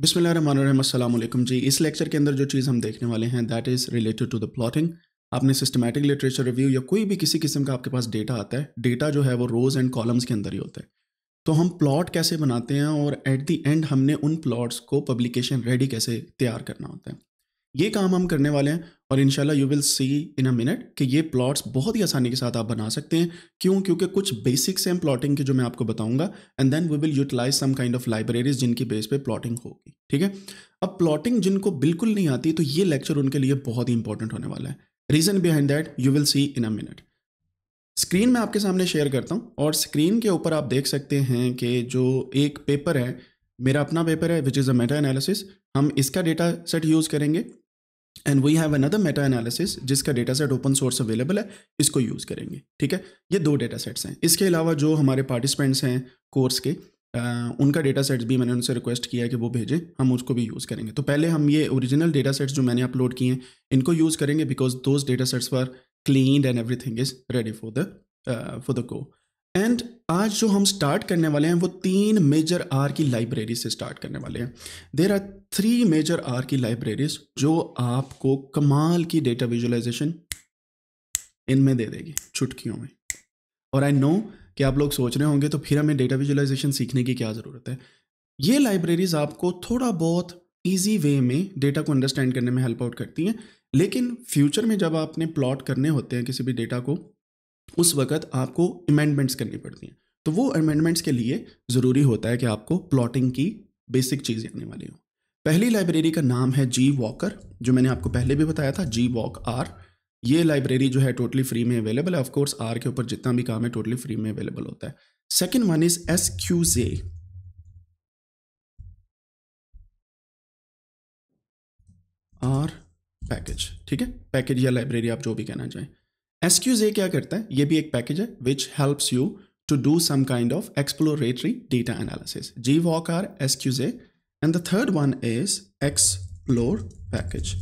बिसमीम जी इस लेक्चर के अंदर जो चीज़ हम देखने वाले हैं that is related to the plotting आपने सिस्टमैटिक लिटरेचर रिव्यू या कोई भी किसी किस्म का आपके पास डेटा आता है डेटा जो है वो रोज़ एंड कॉलम्स के अंदर ही होता है तो हम प्लॉट कैसे बनाते हैं और एट दी एंड हमने उन प्लॉट्स को पब्लिकेशन रेडी कैसे तैयार करना होता है ये काम हम करने वाले हैं और इनशाला you will see in a minute कि ये प्लॉट्स बहुत ही आसानी के साथ आप बना सकते हैं क्यों क्योंकि कुछ बेसिक्स हैं प्लॉटिंग के जो मैं आपको बताऊंगा and then we will utilize some kind of libraries जिनकी बेस पे प्लॉटिंग होगी ठीक है अब प्लॉटिंग जिनको बिल्कुल नहीं आती तो ये लेक्चर उनके लिए बहुत ही इंपॉर्टेंट होने वाला है reason behind that you will see in a minute screen में आपके सामने शेयर करता हूँ और स्क्रीन के ऊपर आप देख सकते हैं कि जो एक पेपर है मेरा अपना पेपर है which is a meta analysis हम इसका डेटा सेट यूज़ करेंगे and we have another meta analysis जिसका data set open source available है इसको यूज़ करेंगे ठीक है ये दो डेटा सेट्स हैं इसके अलावा जो हमारे पार्टिसिपेंट्स हैं कोर्स के आ, उनका डेटा सेट्स भी मैंने उनसे रिक्वेस्ट किया कि वो भेजें हम उसको भी यूज़ करेंगे तो पहले हम ये ओरिजिनल डेटा सेट्स जो मैंने अपलोड किए हैं इनको यूज़ करेंगे because those data sets for clean and everything is ready for the for the को एंड आज जो हम स्टार्ट करने वाले हैं वो तीन मेजर आर की लाइब्रेरी से स्टार्ट करने वाले हैं there R three major R की लाइब्रेरीज जो आपको कमाल की डेटा विजुअलाइजेशन इनमें दे देगी चुटकियों में और आई नो कि आप लोग सोच रहे होंगे तो फिर हमें डेटा विजुअलाइजेशन सीखने की क्या ज़रूरत है ये लाइब्रेरीज़ आपको थोड़ा बहुत ईजी वे में डेटा को अंडरस्टैंड करने में हेल्प आउट करती हैं लेकिन फ्यूचर में जब आपने प्लॉट करने होते हैं किसी भी डेटा को उस वक़्त आपको अमेंडमेंट्स करनी पड़ती हैं तो वो अमेंडमेंट्स के लिए ज़रूरी होता है कि आपको प्लॉटिंग की बेसिक चीज़ें आने वाली हो पहली लाइब्रेरी का नाम है जी वॉकर जो मैंने आपको पहले भी बताया था जी वॉक आर ये लाइब्रेरी जो है टोटली फ्री में अवेलेबल है ऑफकोर्स आर के ऊपर जितना भी काम है टोटली फ्री में अवेलेबल होता है second one is S Q J R package ठीक है पैकेज या लाइब्रेरी आप जो भी कहना चाहें एस क्या करता है ये भी एक पैकेज है which helps you to do some kind of exploratory data analysis G walk R S and the third one is explore package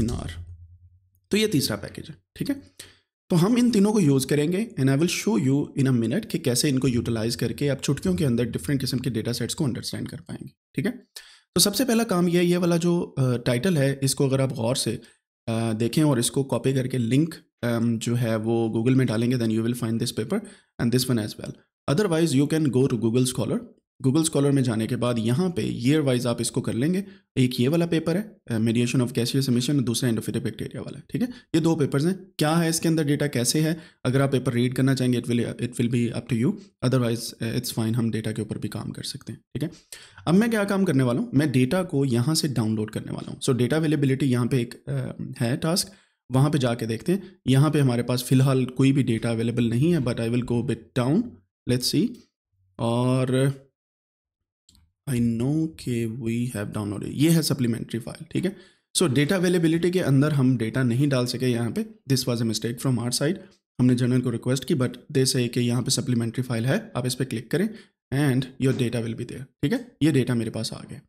in R तो ये तीसरा पैकेज है ठीक है तो हम इन तीनों को यूज़ करेंगे and I will show you in a minute कि कैसे इनको यूटिलाइज करके आप छुटकियों के अंदर डिफरेंट किस्म के डेटा सेट्स को अंडरस्टैंड कर पाएंगे ठीक है तो सबसे पहला काम यह ये वाला जो टाइटल है इसको अगर आप गौर से देखें और इसको कॉपी करके लिंक जो है वो गूगल में डालेंगे then you will find this paper and this one as well otherwise you can go to Google scholar Google scholar में जाने के बाद यहाँ पे ईयर वाइज आप इसको कर लेंगे एक ये वाला पेपर है मेडिएशन ऑफ कैशियस एमिशन दूसरा एंडोफिटिव बैक्टीरिया वाला ठीक है ये दो पेपर्स हैं क्या है इसके अंदर डेटा कैसे है अगर आप पेपर रीड करना चाहेंगे it will it will be up to you otherwise it's fine हम डेटा के ऊपर भी काम कर सकते हैं ठीक है अब मैं क्या काम करने वाला हूँ मैं डेटा को यहाँ से डाउनलोड करने वाला हूँ सो डेटा अवेलेबिलिटी यहाँ पे एक uh, है टास्क वहाँ पे जाके देखते हैं यहाँ पे हमारे पास फिलहाल कोई भी डेटा अवेलेबल नहीं है but I will go bit down let's see और आई नो के वी हैव डाउनलोडेड ये है सप्लीमेंट्री फाइल ठीक है सो डेटा अवेलेबिलिटी के अंदर हम डेटा नहीं डाल सके यहाँ पे this was a mistake from our side हमने जनरल को रिक्वेस्ट की बट दे से कि यहाँ पे सप्लीमेंट्री फाइल है आप इस पर क्लिक करें and your data will be there ठीक है ये डेटा मेरे पास आ गया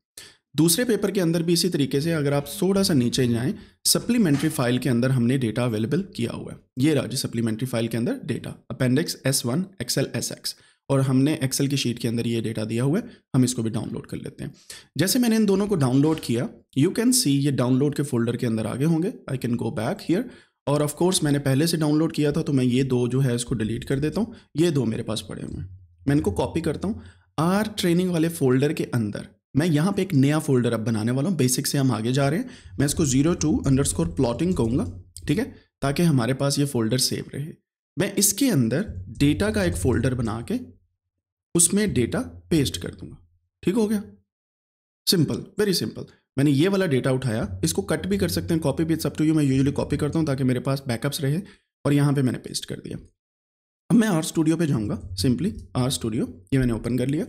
दूसरे पेपर के अंदर भी इसी तरीके से अगर आप थोड़ा सा नीचे जाएं सप्लीमेंट्री फाइल के अंदर हमने डेटा अवेलेबल किया हुआ है ये रहा जी सप्लीमेंट्री फाइल के अंदर data appendix S one XL S X और हमने एक्सेल की शीट के अंदर ये डेटा दिया हुआ है हम इसको भी डाउनलोड कर लेते हैं जैसे मैंने इन दोनों को डाउनलोड किया यू कैन सी ये डाउनलोड के फोल्डर के अंदर आगे होंगे I can go back here और ऑफ कोर्स मैंने पहले से डाउनलोड किया था तो मैं ये दो जो है इसको डिलीट कर देता हूँ ये दो मेरे पास पड़े हुए हैं मैं इनको कॉपी करता हूँ आर ट्रेनिंग वाले फोल्डर के अंदर मैं यहाँ पे एक नया फोल्डर अब बनाने वाला हूँ बेसिक से हम आगे जा रहे हैं मैं इसको zero to underscore plotting कहूँगा ठीक है ताकि हमारे पास ये फोल्डर सेव रहे मैं इसके अंदर डेटा का एक फोल्डर बना के उसमें डेटा पेस्ट कर दूंगा ठीक हो गया सिंपल वेरी सिंपल मैंने ये वाला डेटा उठाया इसको कट भी कर सकते हैं कॉपी भी सब टू यू मैं यूजुअली कॉपी करता हूँ ताकि मेरे पास बैकअप्स रहे और यहाँ पे मैंने पेस्ट कर दिया अब मैं आर स्टूडियो पे जाऊँगा सिंपली आर स्टूडियो ये मैंने ओपन कर लिया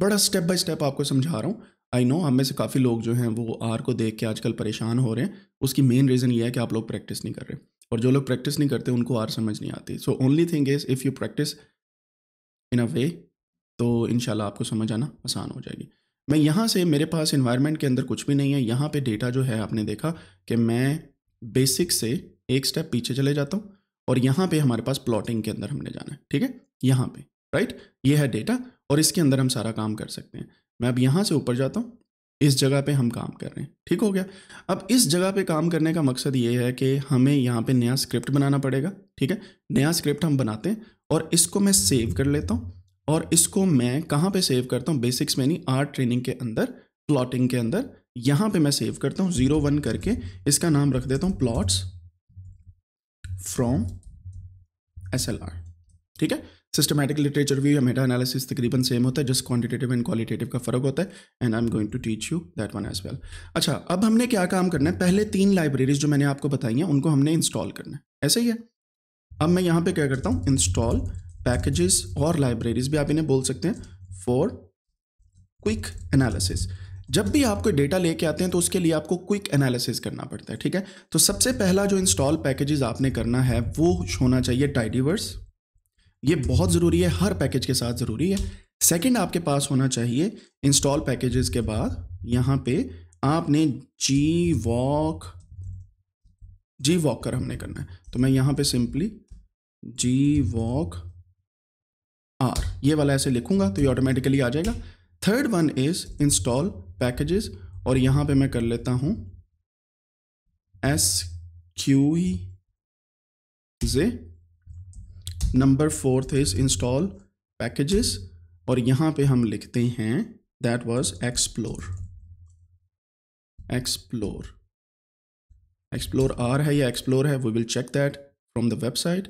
बड़ा स्टेप बाय स्टेप आपको समझा रहा हूँ आई नो हम में से काफ़ी लोग जो हैं वो आर को देख के आजकल परेशान हो रहे हैं उसकी मेन रीज़न ये है कि आप लोग प्रैक्टिस नहीं कर रहे और जो लोग प्रैक्टिस नहीं करते उनको आर समझ नहीं आती so only thing is if you practice in a way तो इन आपको समझ आना आसान हो जाएगी मैं यहाँ से मेरे पास इन्वायरमेंट के अंदर कुछ भी नहीं है यहाँ पे डेटा जो है आपने देखा कि मैं बेसिक से एक स्टेप पीछे चले जाता हूँ और यहाँ पे हमारे पास प्लॉटिंग के अंदर हमने जाना है ठीक है यहाँ पे राइट ये है डेटा और इसके अंदर हम सारा काम कर सकते हैं मैं अब यहाँ से ऊपर जाता हूँ इस जगह पे हम काम कर रहे हैं ठीक हो गया अब इस जगह पे काम करने का मकसद ये है कि हमें यहाँ पे नया स्क्रिप्ट बनाना पड़ेगा ठीक है नया स्क्रिप्ट हम बनाते हैं और इसको मैं सेव कर लेता हूँ और इसको मैं कहाँ पे सेव करता हूँ बेसिक्स में नहीं आर्ट ट्रेनिंग के अंदर प्लॉटिंग के अंदर यहाँ पे मैं सेव करता हूँ ज़ीरो वन करके इसका नाम रख देता हूँ plots from S L R ठीक है सिस्टमैटिक लिटरेचर व्यू या मेटा एनालिसिस तकरीबन सेम होता है जस्ट क्वांटिटेटिव एंड क्वालिटेटिव का फर्क होता है and I am going to teach you that one as well अच्छा अब हमने क्या काम करना है पहले तीन लाइब्रेरीज जो मैंने आपको बताई हैं उनको हमने इंस्टॉल करना है ऐसे ही है अब मैं यहाँ पे क्या करता हूँ इंस्टॉल पैकेजेस और लाइब्रेरीज भी आप इन्हें बोल सकते हैं फॉर क्विक एनालिसिस जब भी आप कोई डेटा लेके आते हैं तो उसके लिए आपको क्विक एनालिसिस करना पड़ता है ठीक है तो सबसे पहला जो इंस्टॉल पैकेजेस आपने करना है वो होना चाहिए टाइडीवर्स ये बहुत ज़रूरी है हर पैकेज के साथ ज़रूरी है सेकंड आपके पास होना चाहिए इंस्टॉल पैकेजेस के बाद यहाँ पे आपने जी वॉक जी वॉकर हमने करना है तो मैं यहाँ पे सिंपली जी वॉक आर ये वाला ऐसे लिखूंगा तो ये ऑटोमेटिकली आ जाएगा third one is install packages और यहां पे मैं कर लेता हूं S Q J number fourth is install packages और यहां पे हम लिखते हैं that was explore explore explore R है या एक्सप्लोर है we will check that from the website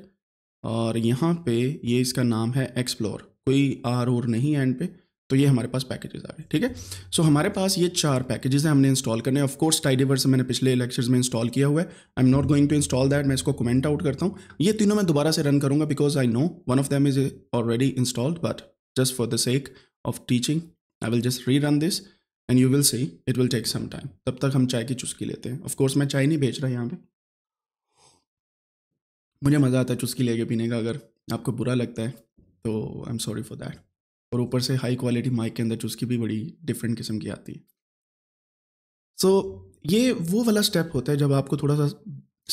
और यहाँ पे ये इसका नाम है एक्सप्लोर कोई आर और नहीं एंड पे तो ये हमारे पास पैकेजेस आ गए ठीक है सो हमारे पास ये चार पैकेजेस हैं हमने इंस्टॉल करने ऑफ कोर्स टाइडीवर्स मैंने पिछले लेक्चर्स में इंस्टॉल किया हुआ है I am not going to install that मैं इसको कमेंट आउट करता हूँ ये तीनों मैं दोबारा से रन करूँगा because I know one of them is already installed but just for the sake of teaching I will just rerun this and you will see it will take some time तब तक हम चाय की चुस्की लेते हैं of course मैं चाय नहीं बेच रहा यहाँ पर मुझे मज़ा आता है चुस्की लेके पीने का अगर आपको बुरा लगता है तो I am sorry for that और ऊपर से हाई क्वालिटी माइक के अंदर चुस्की भी बड़ी डिफरेंट किस्म की आती है सो so, ये वो वाला स्टेप होता है जब आपको थोड़ा सा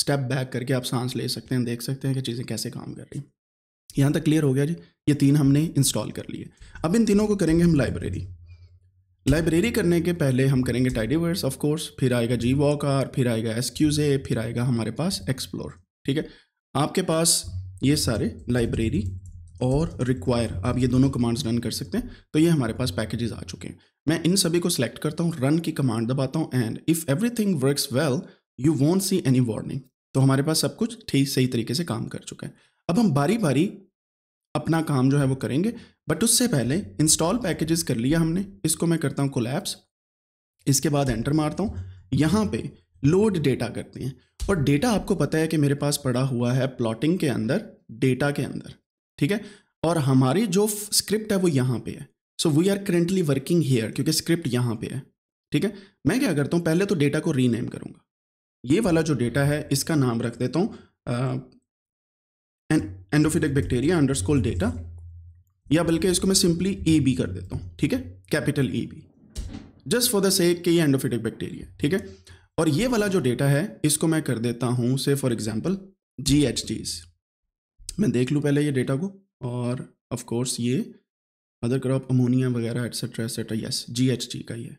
स्टेप बैक करके आप सांस ले सकते हैं देख सकते हैं कि चीज़ें कैसे काम कर रही हैं यहाँ तक क्लियर हो गया जी ये तीन हमने इंस्टॉल कर लिए अब इन तीनों को करेंगे हम लाइब्रेरी लाइब्रेरी करने के पहले हम करेंगे टाइडीवर्स ऑफ कोर्स फिर आएगा जी वॉक आर फिर आएगा एस फिर आएगा हमारे पास एक्सप्लोर ठीक है आपके पास ये सारे लाइब्रेरी और रिक्वायर आप ये दोनों कमांड्स रन कर सकते हैं तो ये हमारे पास पैकेजेस आ चुके हैं मैं इन सभी को सिलेक्ट करता हूँ रन की कमांड दबाता हूँ and if everything works well you won't see any warning तो हमारे पास सब कुछ ठीक सही तरीके से काम कर चुका है अब हम बारी बारी अपना काम जो है वो करेंगे बट उससे पहले इंस्टॉल पैकेजेस कर लिया हमने इसको मैं करता हूँ कोलैप्स इसके बाद एंटर मारता हूँ यहाँ पे लोड डेटा करती हैं और डेटा आपको पता है कि मेरे पास पड़ा हुआ है प्लॉटिंग के अंदर डेटा के अंदर ठीक है और हमारी जो स्क्रिप्ट है वो यहाँ पे है so we are currently working here क्योंकि स्क्रिप्ट यहाँ पे है ठीक है मैं क्या करता हूँ पहले तो डेटा को रीनेम करूँगा ये वाला जो डेटा है इसका नाम रख देता हूँ एंडोफिटिक बैक्टीरिया स्कोल डेटा या बल्कि इसको मैं सिंपली ई बी कर देता हूँ ठीक है capital E B just for the sake के ये एंडोफिटिक बैक्टीरिया ठीक है और ये वाला जो डेटा है इसको मैं कर देता हूँ say for example G H Ds मैं देख लूँ पहले ये डेटा को और ऑफकोर्स ये अदर क्रॉप अमोनिया वगैरह etcetera etcetera yes G H D का ये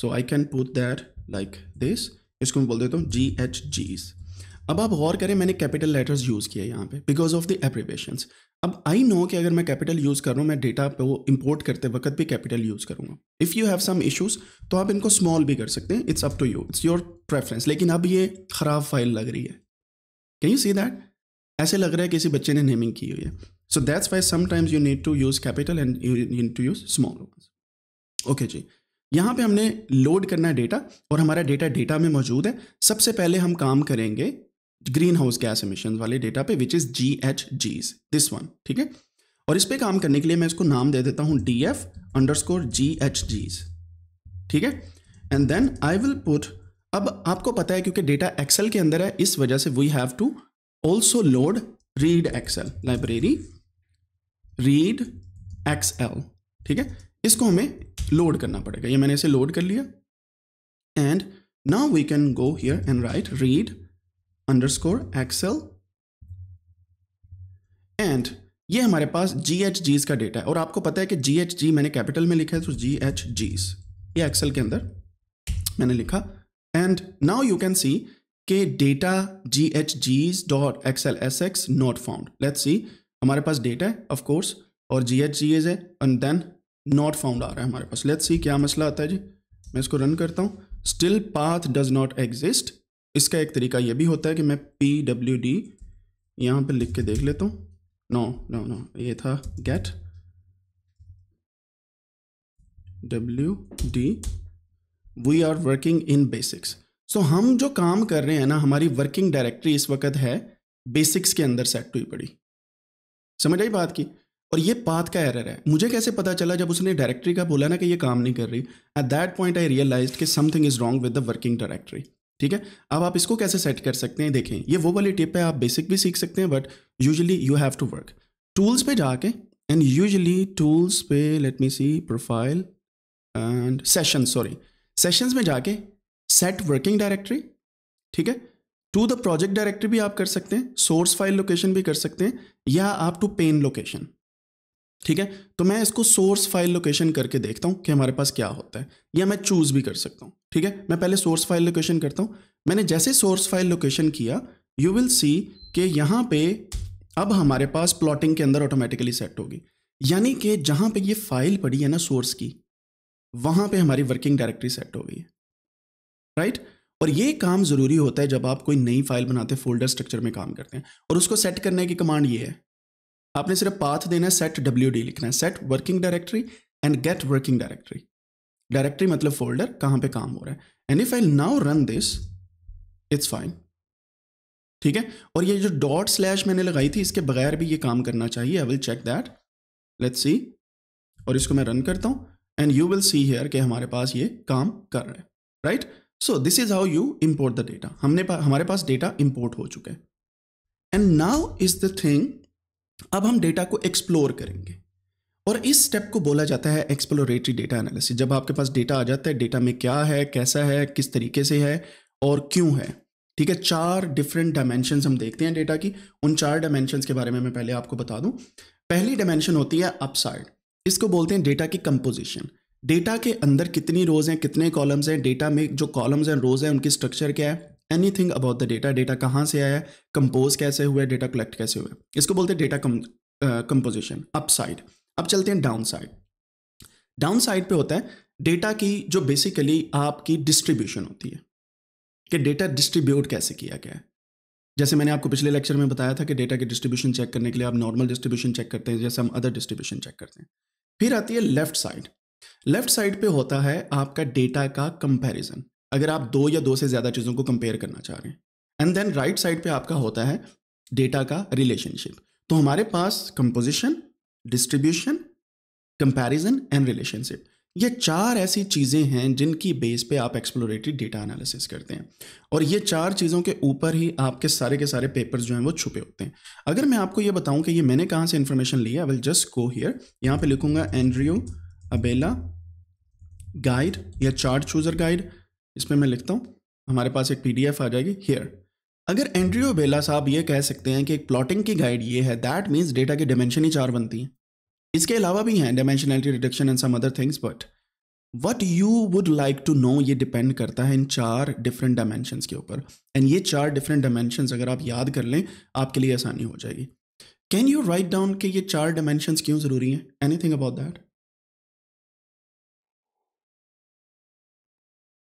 so I can put that like this इसको मैं बोल देता हूँ जी एच जीज अब आप गौर करें मैंने कैपिटल लेटर्स यूज़ किए यहाँ पे बिकॉज ऑफ द एप्रीवेशंस अब आई नो कि अगर मैं कैपिटल यूज़ कर रहा हूँ मैं डेटा वो इम्पोर्ट करते वक्त भी कैपिटल यूज़ करूंगा if you have some issues तो आप इनको स्मॉल भी कर सकते हैं it's up to you it's your preference लेकिन अब ये ख़राब फाइल लग रही है कैन यू सी दैट ऐसे लग रहा है किसी बच्चे ने नेमिंग की हुई है so that's why sometimes you need to use capital and you need to use small okay जी यहाँ पे हमने लोड करना है डेटा और हमारा डेटा डेटा में मौजूद है सबसे पहले हम काम करेंगे ग्रीन हाउस गैस एमिशन वाले डेटा पे which is G H Gs this one ठीक है और इस पे काम करने के लिए मैं इसको नाम दे देता हूँ D F underscore G H Gs ठीक है and then I will put अब आपको पता है क्योंकि डेटा एक्सेल के अंदर है इस वजह से we have to also load read excel library read XL ठीक है इसको हमें लोड करना पड़ेगा ये मैंने इसे लोड कर लिया and now we can go here and write read underscore excel and ये हमारे पास जी एच जीज का डेटा है और आपको पता है कि जी एच जी मैंने कैपिटल में लिखा है तो जी एच जीज ये एक्सेल के अंदर मैंने लिखा and now you can see के data G H Gs dot excel S X not found let's see हमारे पास डेटा है ऑफ कोर्स और जी एच जी एज है एंड देन नॉट फाउंड आ रहा है हमारे पास लेट्स सी क्या मसला आता है जी मैं इसको रन करता हूँ still path does not exist इसका एक तरीका ये भी होता है कि मैं पी डब्ल्यू डी यहाँ पर लिख के देख लेता हूँ नो नो नो ये था get W D we are working in basics so हम जो काम कर रहे हैं ना हमारी वर्किंग डायरेक्टरी इस वक्त है बेसिक्स के अंदर सेट हुई पड़ी समझ आई बात की और ये पाथ का एरर है मुझे कैसे पता चला जब उसने डायरेक्टरी का बोला ना कि ये काम नहीं कर रही at that point I realize कि something is wrong with the working directory ठीक है अब आप इसको कैसे सेट कर सकते हैं देखें ये वो वाली टिप है आप बेसिक भी सीख सकते हैं but usually you have to work tools पे जाके एंड यूजली टूल्स पे let me see profile and session sorry sessions में जाके सेट वर्किंग डायरेक्टरी ठीक है टू द प्रोजेक्ट डायरेक्टरी भी आप कर सकते हैं सोर्स फाइल लोकेशन भी कर सकते हैं या आप टू पेन लोकेशन ठीक है तो मैं इसको सोर्स फाइल लोकेशन करके देखता हूँ कि हमारे पास क्या होता है या मैं चूज़ भी कर सकता हूँ ठीक है मैं पहले सोर्स फाइल लोकेशन करता हूँ मैंने जैसे सोर्स फाइल लोकेशन किया यू विल सी कि यहाँ पे अब हमारे पास प्लॉटिंग के अंदर ऑटोमेटिकली सेट होगी यानी कि जहाँ पे ये फाइल पड़ी है ना सोर्स की वहाँ पे हमारी वर्किंग डायरेक्टरी सेट हो गई है राइट और ये काम ज़रूरी होता है जब आप कोई नई फाइल बनाते हैं फोल्डर स्ट्रक्चर में काम करते हैं और उसको सेट करने की कमांड ये है आपने सिर्फ पाथ देना है सेट डब्ल्यू डी लिखना है set working directory and get working directory directory मतलब फोल्डर कहाँ पे काम हो रहा है and if I now run this it's fine ठीक है और ये जो डॉट स्लैश मैंने लगाई थी इसके बगैर भी ये काम करना चाहिए I will check that let's see और इसको मैं रन करता हूं and you will see here कि हमारे पास ये काम कर रहे हैं right so this is how you import the data हमने पा, हमारे पास डेटा इम्पोर्ट हो चुका है and now is the thing अब हम डेटा को एक्सप्लोर करेंगे और इस स्टेप को बोला जाता है एक्सप्लोरेटरी डेटा एनालिसिस जब आपके पास डेटा आ जाता है डेटा में क्या है कैसा है किस तरीके से है और क्यों है ठीक है चार डिफरेंट डायमेंशन हम देखते हैं डेटा की उन चार डायमेंशन के बारे में मैं पहले आपको बता दूं पहली डायमेंशन होती है अपसाइड इसको बोलते हैं डेटा की कंपोजिशन डेटा के अंदर कितनी रोज़ हैं कितने कॉलम्स हैं डेटा में जो कॉलम्स एंड रोज़ हैं उनकी स्ट्रक्चर क्या है anything about the data data कहाँ से आया कंपोज कैसे हुए डेटा कलेक्ट कैसे हुए इसको बोलते हैं डेटा कंपोजिशन अपसाइड अब चलते हैं डाउन साइड डाउन साइड पर होता है डेटा की जो बेसिकली आपकी डिस्ट्रीब्यूशन होती है कि डेटा डिस्ट्रीब्यूट कैसे किया गया है जैसे मैंने आपको पिछले लेक्चर में बताया था कि डेटा की डिस्ट्रीब्यूशन चेक करने के लिए आप नॉर्मल डिस्ट्रीब्यूशन चेक करते हैं जैसे हम अदर डिस्ट्रीब्यूशन चेक करते हैं फिर आती है लेफ्ट साइड लेफ्ट साइड पे होता है आपका डेटा का कंपैरिजन अगर आप दो या दो से ज़्यादा चीज़ों को कंपेयर करना चाह रहे हैं एंड देन राइट साइड पे आपका होता है डेटा का रिलेशनशिप तो हमारे पास composition distribution comparison and relationship ये चार ऐसी चीज़ें हैं जिनकी बेस पे आप एक्सप्लोरेटरी डेटा एनालिसिस करते हैं और ये चार चीज़ों के ऊपर ही आपके सारे के सारे पेपर्स जो हैं वो छुपे होते हैं अगर मैं आपको ये बताऊं कि ये मैंने कहाँ से इन्फॉर्मेशन ली है विल जस्ट गो हियर यहाँ पे लिखूंगा एंड्रियो अबेला गाइड या चार्ट चूज़र गाइड इसमें मैं लिखता हूँ हमारे पास एक पी आ जाएगी हेयर अगर एंड्रियो बेला साहब ये कह सकते हैं कि एक प्लॉटिंग की गाइड ये है दैट मीन्स डेटा की डायमेंशन ही चार बनती हैं इसके अलावा भी हैं dimensionality reduction and some other things but what you would like to know ये डिपेंड करता है इन चार डिफरेंट डायमेंशंस के ऊपर एंड ये चार डिफरेंट डायमेंशंस अगर आप याद कर लें आपके लिए आसानी हो जाएगी कैन यू राइट डाउन कि ये चार डायमेंशंस क्यों ज़रूरी हैं एनीथिंग अबाउट दैट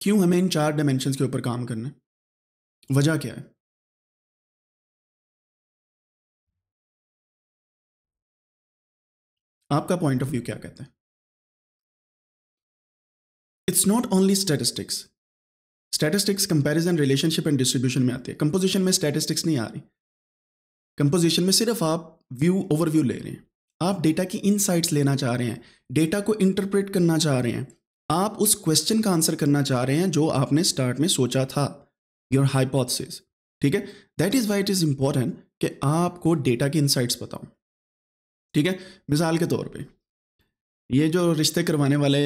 क्यों हमें इन चार डायमेंशन के ऊपर काम करना है वजह क्या है आपका पॉइंट ऑफ व्यू क्या कहता है it's not only statistics statistics comparison relationship and distribution में आती है कंपोजिशन में स्टैटिस्टिक्स नहीं आ रही कंपोजिशन में सिर्फ आप व्यू ओवरव्यू ले रहे हैं आप डेटा की इनसाइट्स लेना चाह रहे हैं डेटा को इंटरप्रेट करना चाह रहे हैं आप उस क्वेश्चन का आंसर करना चाह रहे हैं जो आपने स्टार्ट में सोचा था योर हाइपोथेसिस ठीक है that is why it is important कि आपको डेटा की इंसाइट्स बताऊं ठीक है मिसाल के तौर पे ये जो रिश्ते करवाने वाले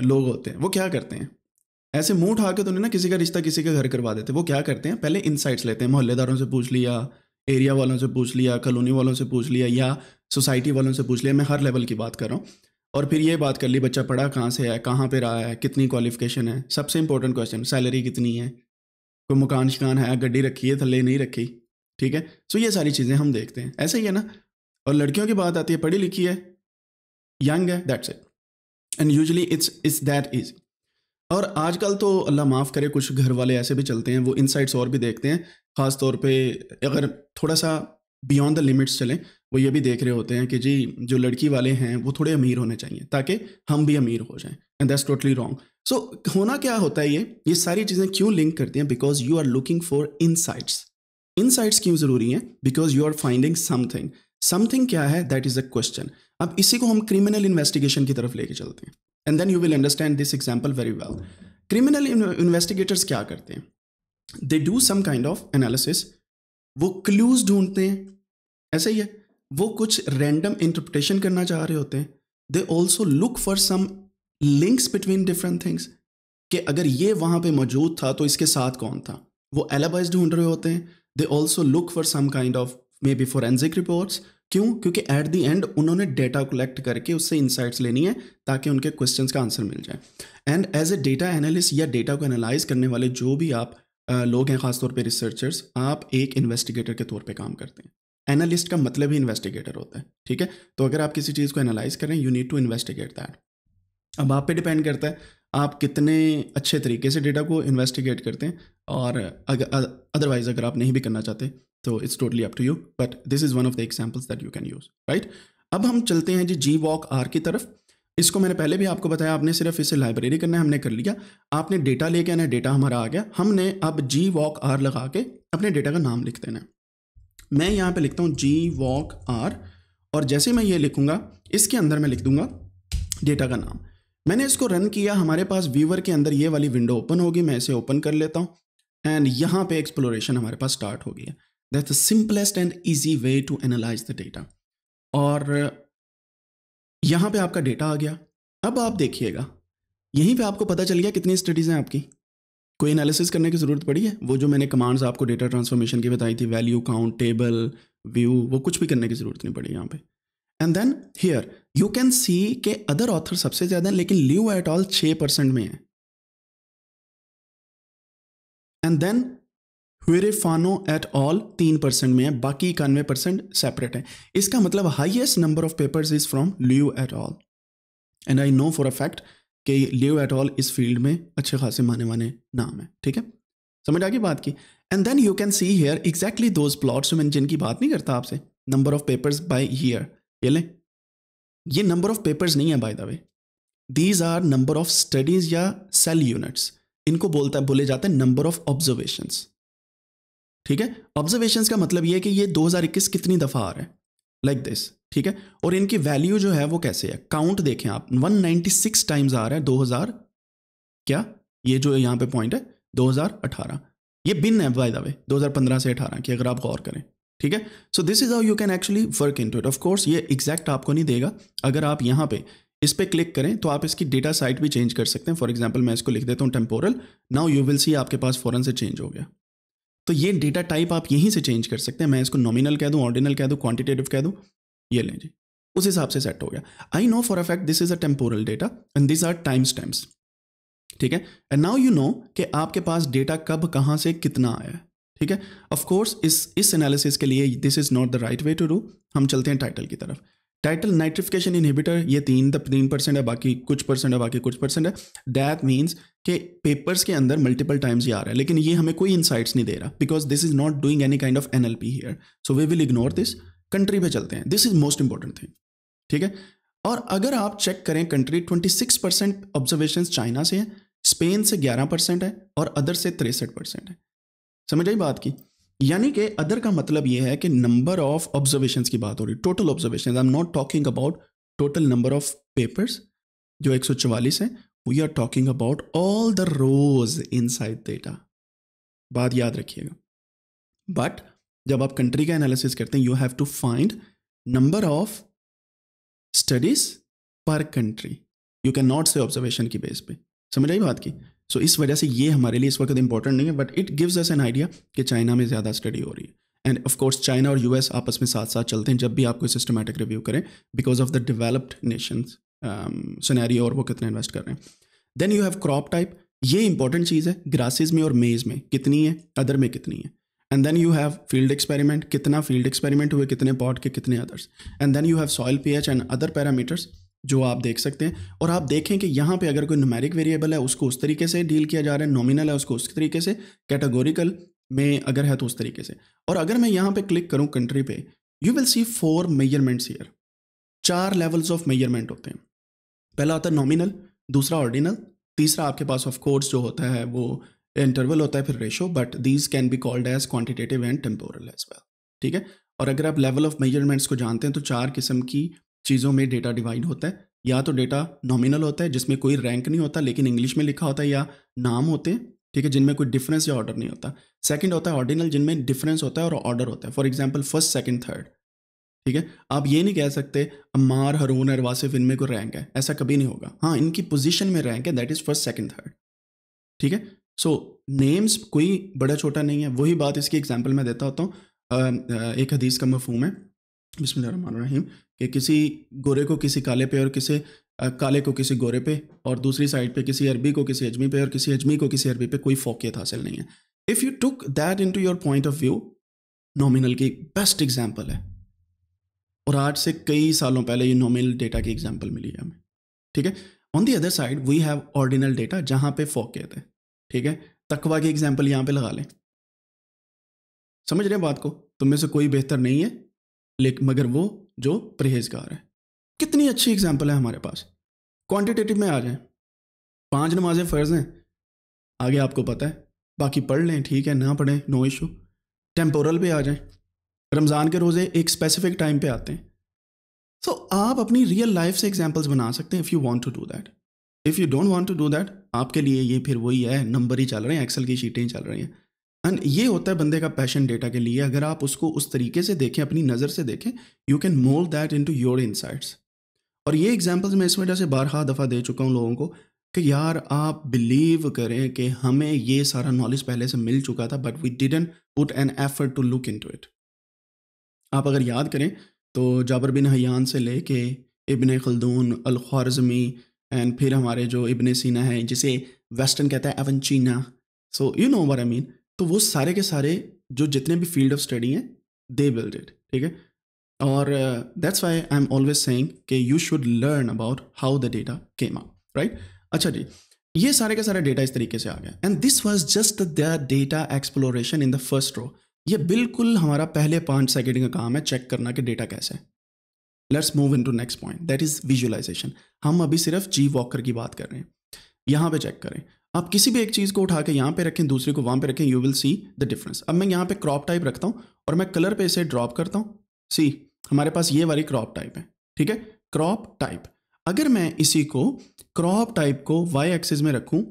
लोग होते हैं वो क्या करते हैं ऐसे मुंह उठा के तो नहीं ना किसी का रिश्ता किसी के घर करवा देते वो क्या करते हैं पहले इंसाइट्स लेते हैं मोहल्लेदारों से पूछ लिया एरिया वालों से पूछ लिया कॉलोनी वालों से पूछ लिया या सोसाइटी वालों से पूछ लिया मैं हर लेवल की बात कर रहा हूँ और फिर ये बात कर ली बच्चा पढ़ा कहाँ से है कहाँ पे रहा है कितनी क्वालिफिकेशन है सबसे इंपॉर्टेंट क्वेश्चन सैलरी कितनी है कोई मकान शकान है गड्डी रखी है थले नहीं रखी ठीक है सो ये सारी चीज़ें हम देखते हैं ऐसे ही है ना और लड़कियों की बात आती है पढ़ी लिखी है यंग है that's it and usually it's it's that is और आजकल तो अल्लाह माफ़ करे कुछ घर वाले ऐसे भी चलते हैं वो इनसाइट्स और भी देखते हैं ख़ास तौर पे अगर थोड़ा सा बियॉन्ड द लिमिट्स चलें वो ये भी देख रहे होते हैं कि जी जो लड़की वाले हैं वो थोड़े अमीर होने चाहिए ताकि हम भी अमीर हो जाएं and that's totally wrong so होना क्या होता है ये ये सारी चीज़ें क्यों लिंक करती हैं because you are looking for insights insights क्यों ज़रूरी हैं because you are finding something something क्या है दैट इज़ अ क्वेश्चन अब इसी को हम क्रिमिनल इन्वेस्टिगेशन की तरफ लेके चलते हैं and then you will understand this example very well criminal investigators क्या करते हैं they do some kind of analysis वो क्लूज ढूंढते हैं ऐसा ही है वो कुछ रैंडम इंटरप्रटेशन करना चाह रहे होते हैं they also look for some links between different things कि अगर ये वहाँ पे मौजूद था तो इसके साथ कौन था वो एलाबाइज ढूंढ रहे होते हैं they also look for some kind of maybe forensic reports क्यों क्योंकि एट दी एंड उन्होंने डेटा कलेक्ट करके उससे इंसाइट्स लेनी है ताकि उनके क्वेश्चन का आंसर मिल जाए and as a data analyst या डेटा को एनालाइज करने वाले जो भी आप लोग हैं खासतौर पर रिसर्चर्स आप एक इन्वेस्टिगेटर के तौर पर काम करते हैं एनालिस्ट का मतलब ही इन्वेस्टिगेटर होता है ठीक है तो अगर आप किसी चीज़ को एनालाइज करें you need to investigate that अब आप पे डिपेंड करता है आप कितने अच्छे तरीके से डेटा को इन्वेस्टिगेट करते हैं और अगर अदरवाइज अगर आप नहीं भी करना चाहते तो it's totally up to you but this is one of the examples that you can use right अब हम चलते हैं जी जी वॉक आर की तरफ इसको मैंने पहले भी आपको बताया आपने सिर्फ इसे लाइब्रेरी करना है हमने कर लिया आपने डेटा लेके आना डेटा हमारा आ गया हमने अब जी वॉक आर लगा के अपने डेटा का नाम लिख देना है मैं यहाँ पे लिखता हूँ जी वॉक आर और जैसे मैं ये लिखूँगा इसके अंदर मैं लिख दूँगा डेटा का नाम मैंने इसको रन किया हमारे पास व्यूवर के अंदर ये वाली विंडो ओपन होगी मैं इसे ओपन कर लेता हूँ एंड यहाँ पे एक्सप्लोरेशन हमारे पास स्टार्ट हो गया that's the simplest and easy way to analyze the data और यहाँ पे आपका डेटा आ गया अब आप देखिएगा यहीं पे आपको पता चल गया कितनी स्टडीज़ हैं आपकी कोई एनालिसिस करने की ज़रूरत पड़ी है वो जो मैंने कमांड्स आपको डेटा ट्रांसफॉर्मेशन की बताई थी वैल्यू काउंट टेबल व्यू वो कुछ भी करने की ज़रूरत नहीं पड़ी यहाँ पे and then here you can see के अदर ऑथर सबसे ज़्यादा लेकिन ल्यू एट ऑल छः परसेंट में है एंड देन हुरेफानो एट ऑल तीन परसेंट में है बाकी इक्यानवे परसेंट सेपरेट है इसका मतलब highest number of papers is from Liu et al and I know for a fact कि लियो एट ऑल इस फील्ड में अच्छे खासे माने माने नाम है ठीक है समझ आगे बात की and then you can see here exactly those plots मैंने जिनकी बात नहीं करता आपसे number of papers by year ये लें ये नंबर ऑफ पेपर्स नहीं है by the way these are number of studies या सेल यूनिट्स इनको बोलता बोले जाते हैं नंबर ऑफ ऑब्जर्वेशन ठीक है ऑब्जर्वेशन का मतलब यह है कि ये 2021 कितनी दफ़ा आ रहा है लाइक like दिस ठीक है और इनकी वैल्यू जो है वो कैसे है काउंट देखें आप 196 टाइम्स आ रहा है 2000 क्या ये जो यहाँ पे पॉइंट है 2018 ये बिन है बाय द वे 2015 से 18 की अगर आप गौर करें ठीक है so this is how you can actually work into it of course ये एग्जैक्ट आपको नहीं देगा अगर आप यहाँ पे इस पर क्लिक करें तो आप इसकी डेटा साइट भी चेंज कर सकते हैं फॉर एग्जाम्पल मैं इसको लिख देता हूँ temporal now you will see आपके पास फॉरन से चेंज हो गया तो ये डेटा टाइप आप यहीं से चेंज कर सकते हैं मैं इसको नॉमिनल कह दूँ ऑर्डिनल कह दूँ क्वांटिटेटिव कह दूँ ये लें जी उस हिसाब से सेट हो गया I know for a fact this is a temporal data and this are time times ठीक है एंड नाउ यू नो कि आपके पास डेटा कब कहाँ से कितना आया है ठीक है ऑफकोर्स इस इस एनालिसिस के लिए this is not the right way to do हम चलते हैं टाइटल की तरफ टाइटल नाइट्रिफिकेशन इनहिबिटर ये तीन तीन परसेंट है बाकी कुछ परसेंट है बाकी कुछ परसेंट है दैट मीन्स के पेपर्स के अंदर मल्टीपल टाइम्स ये आ रहा है लेकिन ये हमें कोई इंसाइट्स नहीं दे रहा because this is not doing any kind of N L P here so we will ignore this country पे चलते हैं this is most important thing ठीक है और अगर आप चेक करें कंट्री 26 परसेंट ऑब्जर्वेशन चाइना से है स्पेन से 11 परसेंट है और अदर से तिरसठ परसेंट है समझ आई बात की यानी कि अदर का मतलब यह है कि नंबर ऑफ ऑब्जर्वेशन की बात हो रही total observation I am not talking about total number of papers जो एक है we are talking about all the rows inside data बात याद रखिएगा बट जब आप कंट्री का एनालिसिस करते हैं you have to find number of studies per country you can not say observation की बेस पे समझ आई बात की सो so, इस वजह से ये हमारे लिए इस वक्त इंपॉर्टेंट नहीं है but it gives us an idea कि चाइना में ज़्यादा स्टडी हो रही है एंड ऑफ कोर्स चाइना और यूएस आपस में साथ साथ चलते हैं जब भी आपको सिस्टमेटिक रिव्यू करें because of the developed nation सुनहरी और वो कितना इन्वेस्ट कर रहे हैं then you have crop type ये इंपॉर्टेंट चीज़ है ग्रासेज में और मेज़ में कितनी है अदर में कितनी है and then you have field experiment कितना फील्ड एक्सपेरिमेंट हुए कितने पॉट के कितने others and then you have soil P H and other parameters जो आप देख सकते हैं और आप देखें कि यहाँ पे अगर कोई नुमेरिक वेरिएबल है उसको उस तरीके से डील किया जा रहा है नॉमिनल है उसको उस तरीके से कैटेगोरिकल में अगर है तो उस तरीके से और अगर मैं यहाँ पे क्लिक करूँ कंट्री पे you will see four measurements here चार लेवल्स ऑफ मेजरमेंट होते हैं पहला होता है नॉमिनल दूसरा ऑर्डिनल तीसरा आपके पास ऑफ कोर्स जो होता है वो इंटरवल होता है फिर ratio but these can be called as quantitative and temporal as well ठीक है और अगर आप लेवल ऑफ मेजरमेंट्स को जानते हैं तो चार किस्म की चीज़ों में डेटा डिवाइड होता है या तो डेटा नॉमिनल होता है जिसमें कोई रैंक नहीं होता लेकिन इंग्लिश में लिखा होता है या नाम होते हैं ठीक है जिनमें कोई डिफरेंस या ऑर्डर नहीं होता सेकंड होता है ऑर्डिनल जिनमें डिफरेंस होता है और ऑर्डर होता है for example first second third ठीक है आप ये नहीं कह सकते अमार हरून और वासिफ इनमें कोई रैंक है ऐसा कभी नहीं होगा हाँ इनकी पोजिशन में रैंक है that is first second third ठीक है सो नेम्स कोई बड़ा छोटा नहीं है वही बात इसकी एग्जाम्पल मैं देता होता हूँ एक हदीस का मफहूम है बिसमीम कि किसी गोरे को किसी काले पे और किसी काले को किसी गोरे पे और दूसरी साइड पे किसी अरबी को किसी अजमी पे और किसी अजमी को किसी अरबी पे कोई फोकियत हासिल नहीं है if you took that into your point of view nominal की बेस्ट एग्जाम्पल है और आज से कई सालों पहले ये नॉमिनल डेटा की एग्जाम्पल मिली है हमें ठीक है on the other side we have ordinal data जहाँ पे फोकियत है ठीक है तकवा की एग्जाम्पल यहाँ पे लगा लें समझ रहे हैं बात को तुम में से कोई बेहतर नहीं है लेकिन मगर वो जो परहेजगार है कितनी अच्छी एग्जाम्पल है हमारे पास क्वांटिटेटिव में आ जाए पांच नमाजें फ़र्ज हैं आगे आपको पता है बाकी पढ़ लें ठीक है ना पढ़ें नो इशू टेम्पोरल पे आ जाएं रमज़ान के रोज़े एक स्पेसिफिक टाइम पे आते हैं सो so, आप अपनी रियल लाइफ से एग्जांपल्स बना सकते हैं if you want to do that if you don't want to do that आपके लिए ये फिर वही है नंबर ही चल रहे हैं एक्सेल की शीटें ही चल रही हैं एंड ये होता है बंदे का पैशन डेटा के लिए अगर आप उसको उस तरीके से देखें अपनी नज़र से देखें you can mould that into your insights और ये एग्जाम्पल्स मैं इस वजह से बारहा दफ़ा दे चुका हूँ लोगों को कि यार आप बिलीव करें कि हमें ये सारा नॉलेज पहले से मिल चुका था but we didn't put an effort to look into it आप अगर याद करें तो जाबर बिन हयान से ले के इबन खलदून अलख्वारजमी एंड फिर हमारे जो इबन सीना है जिसे वेस्टर्न कहता है एवनचीना so you know what I mean तो वो सारे के सारे जो जितने भी फील्ड ऑफ स्टडी हैं दे बिल्ड इट ठीक है और that's why I am always saying कि you should learn about how the data came out right अच्छा जी ये सारे के सारे डेटा इस तरीके से आ गया and this was just the data exploration in the first row ये बिल्कुल हमारा पहले पाँच सेकेंड का काम है चेक करना कि डेटा कैसे है let's move into next point that is visualisation हम अभी सिर्फ जी वॉकर की बात कर रहे हैं यहाँ पे चेक करें आप किसी भी एक चीज़ को उठा के यहाँ पे रखें दूसरे को वहां पे रखें you will see the difference अब मैं यहाँ पे क्रॉप टाइप रखता हूँ और मैं कलर पे इसे ड्रॉप करता हूँ सी हमारे पास ये वाली क्रॉप टाइप है ठीक है क्रॉप टाइप अगर मैं इसी को क्रॉप टाइप को वाई एक्सिस में रखूँ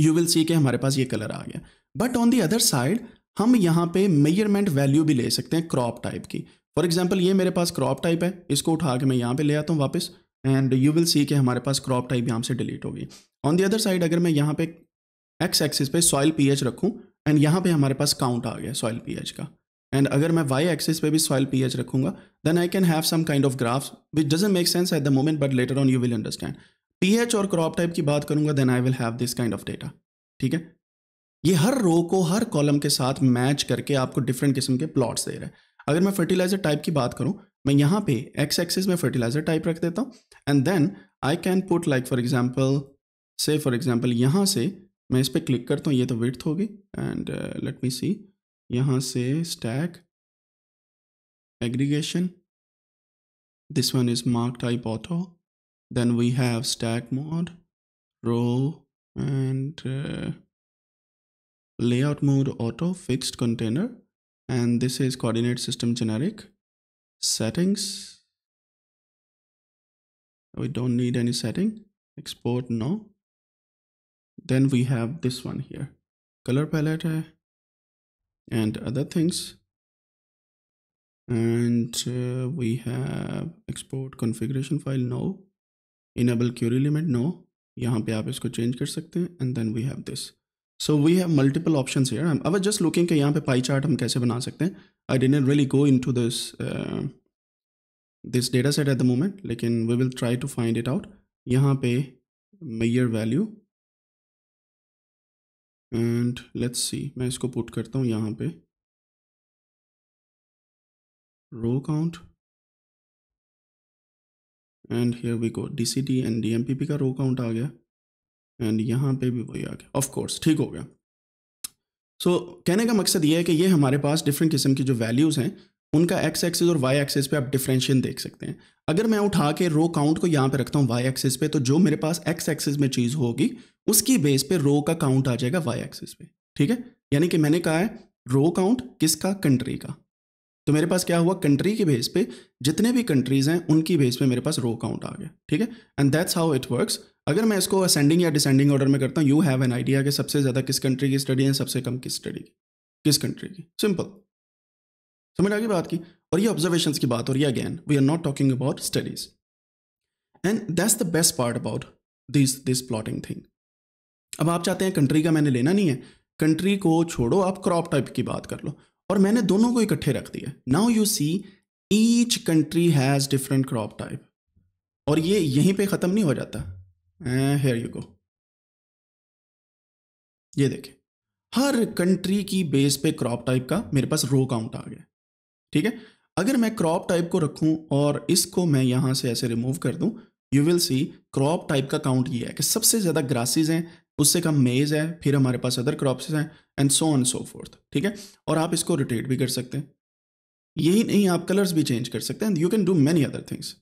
यू विल सी के हमारे पास ये कलर आ गया but on the other side हम यहाँ पे मेजरमेंट वैल्यू भी ले सकते हैं क्रॉप टाइप की फॉर एग्जाम्पल ये मेरे पास क्रॉप टाइप है इसको उठा के मैं यहाँ पे ले आता हूँ वापस एंड यू विल सी कि हमारे पास क्रॉप टाइप यहाँ से डिलीट होगी ऑन दी अदर साइड अगर मैं यहाँ पे एक्स एक्सिस पे सॉइल पीएच रखूँ एंड यहाँ पे हमारे पास काउंट आ गया सॉइल पीएच का एंड अगर मैं वाई एक्सिस पे भी सॉइल पीएच रखूंगा then I can have some kind of graphs which doesn't make sense at the moment but later on you will understand pH और क्रॉप टाइप की बात करूंगा then I will have this kind of data ठीक है ये हर रो को हर column के साथ मैच करके आपको डिफरेंट किस्म के प्लॉट्स दे रहे हैं अगर मैं फर्टिलाइज़र टाइप की बात करूँ मैं यहाँ पे एक्स एक्सिस में फर्टिलाइज़र टाइप रख देता हूँ and then I can put like for example से फॉर एग्जाम्पल यहाँ से मैं इस पर क्लिक करता हूँ ये तो विर्थ होगी एंड लेट मी सी यहाँ से stack aggregation this one is mark type auto then we have stack mode row and layout mode auto auto container and this is coordinate system generic settings we don't need any setting export no then we have this one here color palette eh? and other things and uh, we have export configuration file no enable query limit no यहाँ पे आप इसको change कर सकते हैं and then we have this so we have multiple option अब just looking के यहाँ पे पाई चार्ट हम कैसे बना सकते हैं आई डिट really go into this this data set at the moment लेकिन we will try to find it out यहाँ पे मैयर वैल्यू एंड लेट्स सी मैं इसको पुट करता हूँ यहाँ पे row count and here we go D C D and D M P P का रो काउंट आ गया एंड यहाँ पे भी वही आ गया ऑफ कोर्स ठीक हो गया सो so, कहने का मकसद ये है कि ये हमारे पास डिफरेंट किस्म की जो वैल्यूज़ हैं उनका एक्स एक्सिस और वाई एक्सिस पे आप डिफरेंशिएशन देख सकते हैं अगर मैं उठा के रो काउंट को यहाँ पे रखता हूँ वाई एक्सिस पे तो जो मेरे पास एक्स एक्सिस में चीज़ होगी उसकी बेस पे रो का काउंट आ जाएगा वाई एक्सिस पे ठीक है यानी कि मैंने कहा है रो काउंट किसका कंट्री का तो मेरे पास क्या हुआ कंट्री के बेस पे जितने भी कंट्रीज़ हैं उनकी बेस पे मेरे पास रो काउंट आ गया ठीक है and that's how it works अगर मैं इसको असेंडिंग या डिसेंडिंग ऑर्डर में करता हूँ यू हैव एन आइडिया कि सबसे ज़्यादा किस कंट्री की स्टडी है सबसे कम किस स्टडी की किस कंट्री की सिंपल समझ आगे बात की और ये ऑब्जर्वेशन की बात और ये again we are not talking about studies and that's the best part about this this plotting thing अब आप चाहते हैं कंट्री का मैंने लेना नहीं है कंट्री को छोड़ो आप क्रॉप टाइप की बात कर लो और मैंने दोनों को इकट्ठे रख दिया now you see each country has different crop type और ये यहीं पे ख़त्म नहीं हो जाता हेयर यू गो ये देखें हर कंट्री की बेस पे क्रॉप टाइप का मेरे पास रो काउंट आ गया ठीक है अगर मैं क्रॉप टाइप को रखूं और इसको मैं यहां से ऐसे रिमूव कर दूं you will see crop type का काउंट ये है कि सबसे ज़्यादा ग्रासेस हैं उससे कम मेज़ है फिर हमारे पास अदर क्रॉप्स हैं and so on so forth ठीक है और आप इसको रोटेट भी कर सकते हैं यही नहीं आप कलर्स भी चेंज कर सकते हैं you can do many other things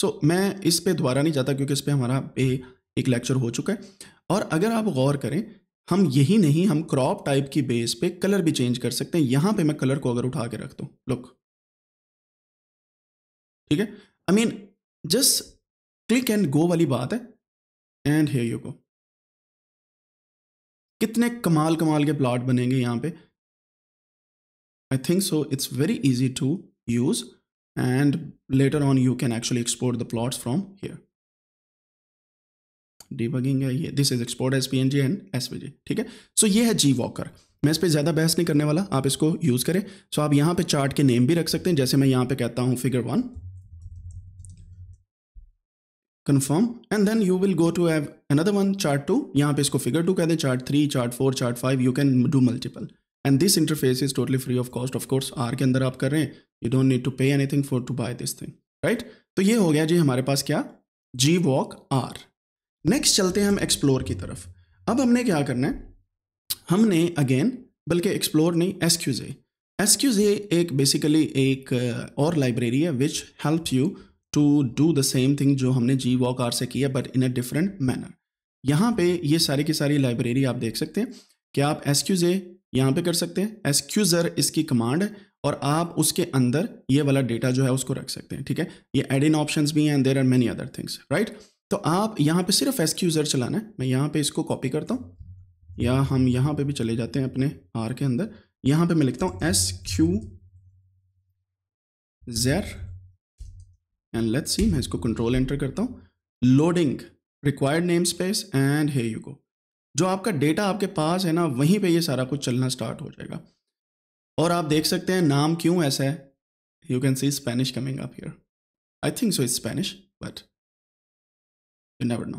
so मैं इस पर दोबारा नहीं जाता क्योंकि इस पर हमारा पे एक लेक्चर हो चुका है और अगर आप गौर करें हम यही नहीं हम क्रॉप टाइप की बेस पे कलर भी चेंज कर सकते हैं यहां पे मैं कलर को अगर उठा के रख दू लुक ठीक है I mean just click and go वाली बात है एंड हेयर यू गो कितने कमाल कमाल के प्लॉट बनेंगे यहां पे I think so it's very easy to use and later on you can actually export the plots from here debugging है ये this is export S P and S ठीक है सो ये है जी वॉकर मैं इस पर ज़्यादा बहस नहीं करने वाला आप इसको यूज़ करें सो आप यहाँ पे चार्ट के नेम भी रख सकते हैं जैसे मैं यहाँ पे कहता हूँ figure one confirm and then you will go to have another one chart two यहाँ पे इसको फिगर टू कह दें chart three chart four chart five you can do multiple and this interface is totally free of cost of course R के अंदर आप कर रहे हैं you don't need to pay anything for to buy this thing right तो ये हो गया जी हमारे पास क्या जी वॉक आर नेक्स्ट चलते हैं हम एक्सप्लोर की तरफ अब हमने क्या करना है हमने अगेन बल्कि एक्सप्लोर नहीं एस जे एस क्यूज एक बेसिकली एक uh, और लाइब्रेरी है which help you to do the same thing जो हमने जी वॉक आर से किया but in a different manner यहाँ पे ये सारी की सारी लाइब्रेरी आप देख सकते हैं कि आप एस जे यहाँ पे कर सकते हैं एस इसकी कमांड है और आप उसके अंदर ये वाला डेटा जो है उसको रख सकते हैं ठीक है ये एड इन ऑप्शन भी हैं there are many other things right तो आप यहाँ पे सिर्फ एस क्यू चलाना है मैं यहाँ पे इसको कॉपी करता हूँ या हम यहाँ पे भी चले जाते हैं अपने आर के अंदर यहाँ पे मैं लिखता हूँ esquisse and let's see मैं इसको कंट्रोल एंटर करता हूँ loading required name space and here you go जो आपका डेटा आपके पास है ना वहीं पे ये सारा कुछ चलना स्टार्ट हो जाएगा और आप देख सकते हैं नाम क्यों ऐसा है you can see Spanish coming up here I think so is Spanish but you never know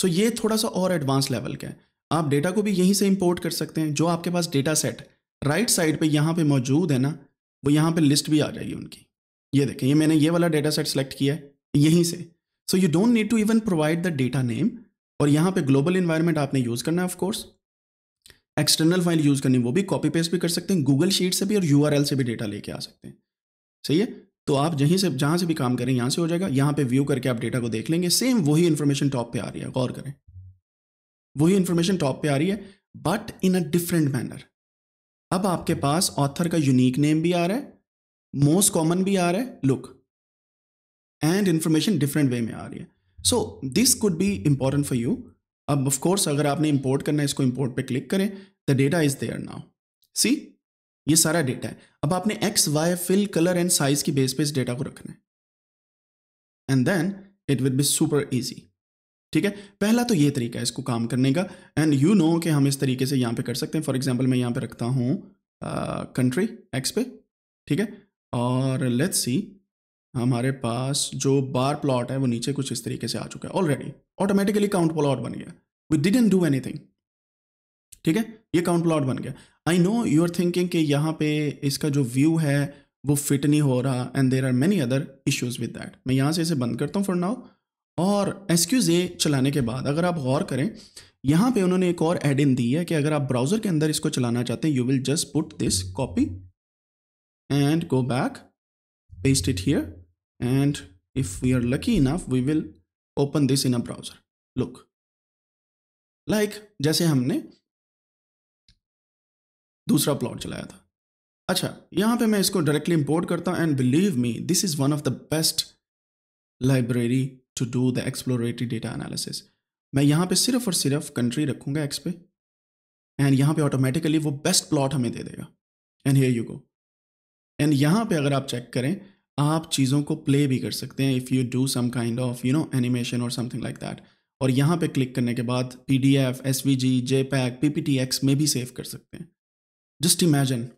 so ये थोड़ा सा और एडवांस लेवल का है आप डेटा को भी यहीं से इंपोर्ट कर सकते हैं जो आपके पास डेटा सेट राइट साइड पे यहाँ पे मौजूद है ना वो यहाँ पे लिस्ट भी आ जाएगी उनकी ये देखें ये मैंने ये वाला डेटा सेट सेलेक्ट किया है यहीं से so you don't need to even provide the data name और यहाँ पे ग्लोबल इन्वायरमेंट आपने यूज़ करना है ऑफकोर्स एक्सटर्नल फाइल यूज़ करनी वो भी कॉपी पेस्ट भी कर सकते हैं गूगल शीट से भी और यू से भी डेटा लेके आ सकते हैं सही है तो आप जहीं से जहां से भी काम करें यहां से हो जाएगा यहां पे व्यू करके आप डेटा को देख लेंगे सेम वही इन्फॉर्मेशन टॉप पे आ रही है गौर करें वही इंफॉर्मेशन टॉप पे आ रही है but in a different manner अब आपके पास ऑथर का यूनिक नेम भी आ रहा है मोस्ट कॉमन भी आ रहा है look and information different way में आ रही है so this could be important for you अब ऑफकोर्स अगर आपने इंपोर्ट करना है इसको इंपोर्ट पे क्लिक करें the data is there now see ये सारा डेटा है अब आपने X Y fill colour and size की बेस पे इस डेटा को रखना है and then it will be super easy ठीक है पहला तो ये तरीका है इसको काम करने का एंड यू नो कि हम इस तरीके से यहाँ पे कर सकते हैं फॉर एग्जाम्पल मैं यहाँ पे रखता हूँ कंट्री एक्स पे ठीक है और लेट्स सी हमारे पास जो बार प्लॉट है वो नीचे कुछ इस तरीके से आ चुका है ऑलरेडी ऑटोमेटिकली काउंट प्लॉट बन गया वी डिडेंट डू एनीथिंग ठीक है ये काउंट प्लॉट बन गया I know you are thinking कि यहाँ पे इसका जो व्यू है वो फिट नहीं हो रहा and there are many other issues with that मैं यहाँ से इसे बंद करता हूँ फॉर नाउ और एस चलाने के बाद अगर आप गौर करें यहाँ पे उन्होंने एक और एड इन दी है कि अगर आप ब्राउज़र के अंदर इसको चलाना चाहते हैं you will just put this copy and go back paste it here and if we are lucky enough we will open this in a browser look like जैसे हमने दूसरा प्लॉट चलाया था अच्छा यहाँ पे मैं इसको डायरेक्टली इंपोर्ट करता and believe me this is one of the best library to do the exploratory data analysis मैं यहाँ पे सिर्फ और सिर्फ कंट्री रखूँगा एक्स पे एंड यहाँ पे ऑटोमेटिकली वो बेस्ट प्लॉट हमें दे देगा and here you go and यहाँ पे अगर आप चेक करें आप चीज़ों को प्ले भी कर सकते हैं if you do some kind of you know animation और समथिंग लाइक दैट और यहाँ पे क्लिक करने के बाद P D F S V G JPEG P P T X में भी सेव कर सकते हैं just imagine